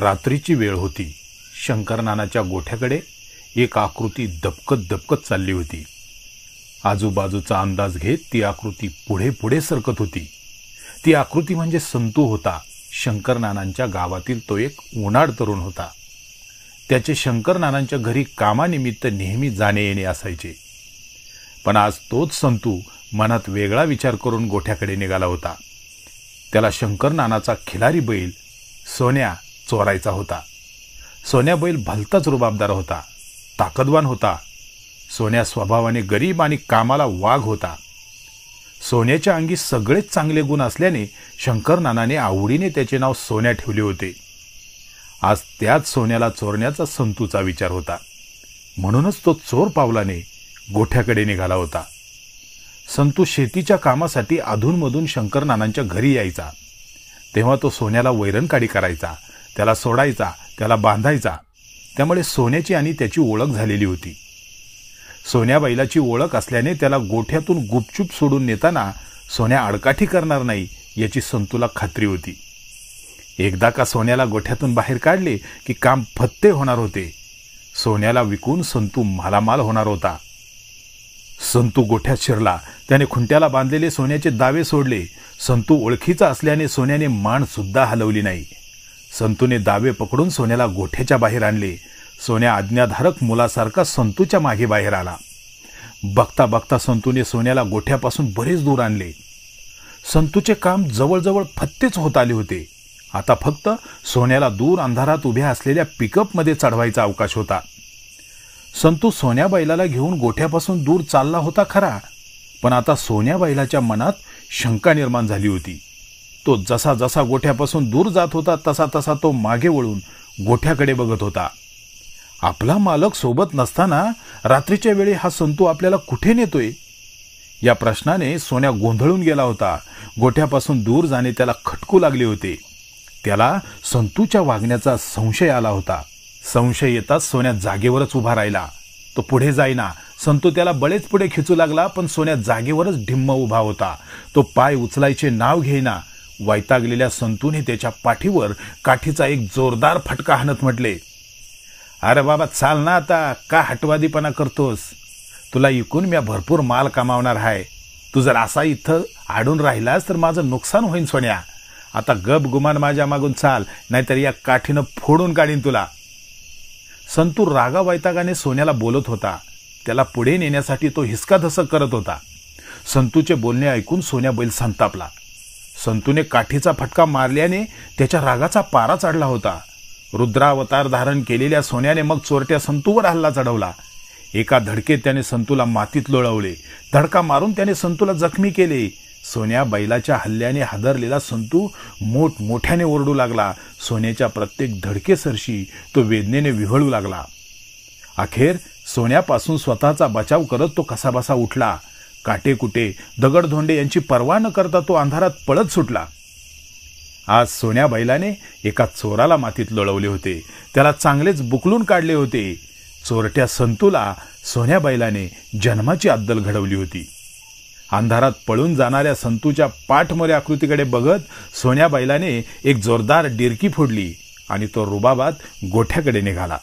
रात्रीची वेळ होती शंकरनानाच्या गोठ्याकडे एक आकृती दपकत दपकत चालली होती आजूबाजूचा अंदाज घेत ती आकृती पुढे पुढे सरकत होती ती आकृती म्हणजे संतू होता शंकरनानांच्या गावातील तो एक उन्हाळ तरुण होता त्याचे शंकरनानांच्या घरी कामानिमित्त नेहमी जाणे येणे असायचे पण आज तोच संतू मनात वेगळा विचार करून गोठ्याकडे निघाला होता त्याला शंकरनानाचा खिलारी बैल सोन्या चोरायचा होता सोन्या बैल भलताच रुबाबदार होता ताकदवान होता सोन्या स्वभावाने गरीब आणि कामाला वाघ होता सोन्याच्या अंगी सगळेच चांगले गुण असल्याने शंकर नानाने आवडीने त्याचे नाव सोन्या ठेवले होते आज त्याच सोन्याला चोरण्याचा संतूचा विचार होता म्हणूनच तो चोर पावलाने गोठ्याकडे निघाला होता संतू शेतीच्या कामासाठी अधूनमधून शंकर नानांच्या घरी यायचा तेव्हा तो सोन्याला वैरणकाडी करायचा त्याला सोडायचा त्याला बांधायचा त्यामुळे सोन्याची आणि त्याची ओळख झालेली होती सोन्या बैलाची ओळख असल्याने त्याला गोठ्यातून गुपचूप सोडून नेताना सोन्या अडकाठी करणार नाही याची संतूला खात्री होती एकदा का सोन्याला गोठ्यातून बाहेर काढले की काम फत्ते होणार होते सोन्याला विकून संतू मालामाल होणार होता संतू गोठ्यात शिरला त्याने खुंट्याला बांधलेले सोन्याचे दावे सोडले संतू ओळखीचा असल्याने सोन्याने मान सुद्धा हलवली नाही संतूने दावे पकडून सोन्याला गोठ्याच्या बाहेर आणले सोन्या आज्ञाधारक मुलासारखा संतूच्या मागे बाहेर आला बघता बघता संतूने सोन्याला गोठ्यापासून बरेच दूर आणले संतूचे काम जवळजवळ फत्तेच होत आले होते आता फक्त सोन्याला दूर अंधारात उभ्या असलेल्या पिकअपमध्ये चढवायचा अवकाश होता संतू सोन्या बैलाला घेऊन गोठ्यापासून दूर चालला होता खरा पण आता सोन्या बैलाच्या मनात शंका निर्माण झाली होती तो जसा जसा गोठ्यापासून दूर जात होता तसा तसा तो मागे वळून गोठ्याकडे बघत होता आपला मालक सोबत नसताना रात्रीच्या वेळी हा संतू आपल्याला कुठे नेतोय या प्रश्नाने सोन्या गोंधळून गेला होता गोठ्यापासून दूर जाणे त्याला खटकू लागले होते त्याला संतूच्या वागण्याचा संशय आला होता संशय येताच सोन्या जागेवरच उभा राहिला तो पुढे जाईना संतू त्याला बळेच पुढे खेचू लागला पण सोन्या जागेवरच ढिम्म उभा होता तो पाय उचलायचे नाव घेईना वैतागलेल्या संतूने त्याच्या पाठीवर काठीचा एक जोरदार फटका हाणत म्हटले अरे बाबा चाल ना आता का हटवादीपणा करतोस तुला इकून मी भरपूर माल कमावणार आहे तू जर असा इथं आडून राहिलास तर माझं नुकसान होईन सोन्या आता गप गुमान माझ्या मागून चाल नाहीतर या काठीनं फोडून काढीन तुला संतू रागा वैतागाने सोन्याला बोलत होता त्याला पुढे नेण्यासाठी तो हिसका धसक करत होता संतूचे बोलणे ऐकून सोन्या बैल संतापला संतूने काठीचा फटका मारल्याने त्याच्या रागाचा पारा चढला होता रुद्रावतार धारण केलेल्या सोन्याने मग चोरट्या संतूवर हल्ला चढवला एका धडकेत त्याने संतूला मातीत लोळवले धडका मारून त्याने संतूला जखमी केले सोन्या बैलाच्या हल्ल्याने हादरलेला संतू मोठमोठ्याने ओरडू लागला सोन्याच्या प्रत्येक धडकेसरशी तो वेदनेने विहळू लागला अखेर सोन्यापासून स्वतःचा बचाव करत तो कसाबसा उठला काटेकुटे दगडधोंडे यांची पर्वा न करता तो अंधारात पळत सुटला आज सोन्या बैलाने एका चोराला मातीत लळवले होते त्याला चांगलेच बुकलून काढले होते चोरट्या संतूला सोन्या बैलाने जन्माची अद्दल घडवली होती अंधारात पळून जाणाऱ्या संतूच्या पाठमोऱ्या आकृतीकडे बघत सोन्या बैलाने एक जोरदार डिरकी फोडली आणि तो रुबाबात गोठ्याकडे निघाला